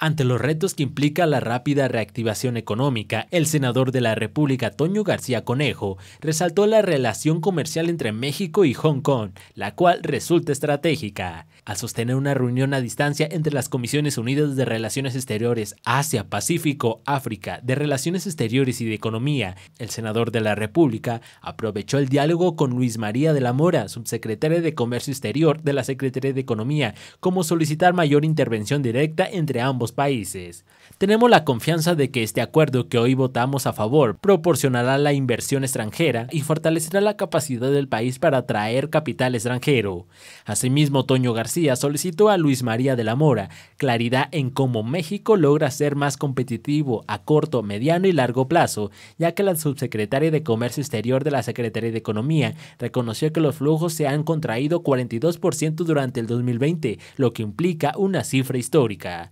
Ante los retos que implica la rápida reactivación económica, el senador de la República, Toño García Conejo, resaltó la relación comercial entre México y Hong Kong, la cual resulta estratégica. Al sostener una reunión a distancia entre las Comisiones Unidas de Relaciones Exteriores Asia, Pacífico, África, de Relaciones Exteriores y de Economía, el senador de la República aprovechó el diálogo con Luis María de la Mora, subsecretario de Comercio Exterior de la Secretaría de Economía, como solicitar mayor intervención directa entre ambos países. Tenemos la confianza de que este acuerdo que hoy votamos a favor proporcionará la inversión extranjera y fortalecerá la capacidad del país para atraer capital extranjero. Asimismo, Toño García solicitó a Luis María de la Mora claridad en cómo México logra ser más competitivo a corto, mediano y largo plazo, ya que la subsecretaria de Comercio Exterior de la Secretaría de Economía reconoció que los flujos se han contraído 42% durante el 2020, lo que implica una cifra histórica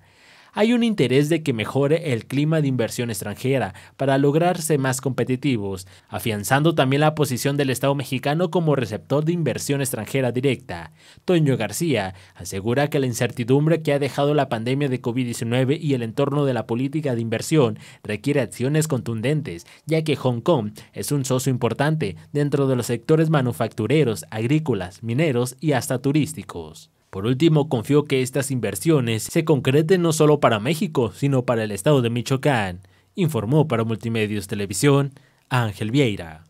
hay un interés de que mejore el clima de inversión extranjera para lograrse más competitivos, afianzando también la posición del Estado mexicano como receptor de inversión extranjera directa. Toño García asegura que la incertidumbre que ha dejado la pandemia de COVID-19 y el entorno de la política de inversión requiere acciones contundentes, ya que Hong Kong es un socio importante dentro de los sectores manufactureros, agrícolas, mineros y hasta turísticos. Por último, confió que estas inversiones se concreten no solo para México, sino para el estado de Michoacán, informó para Multimedios Televisión Ángel Vieira.